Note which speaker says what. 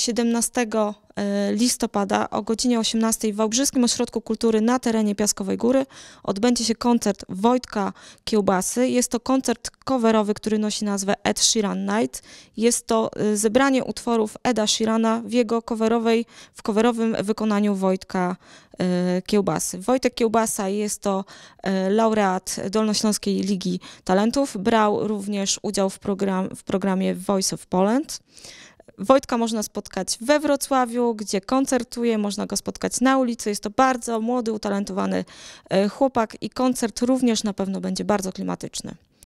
Speaker 1: 17 e, listopada o godzinie 18 w Wałbrzyskim Ośrodku Kultury na terenie Piaskowej Góry odbędzie się koncert Wojtka Kiełbasy. Jest to koncert coverowy, który nosi nazwę Ed Sheeran Night. Jest to e, zebranie utworów Eda Sheerana w jego coverowej, w coverowym wykonaniu Wojtka e, Kiełbasy. Wojtek Kiełbasa jest to laureat Dolnośląskiej Ligi Talentów. Brał również udział w, program, w programie Voice of Poland. Wojtka można spotkać we Wrocławiu, gdzie koncertuje, można go spotkać na ulicy. Jest to bardzo młody, utalentowany e, chłopak i koncert również na pewno będzie bardzo klimatyczny.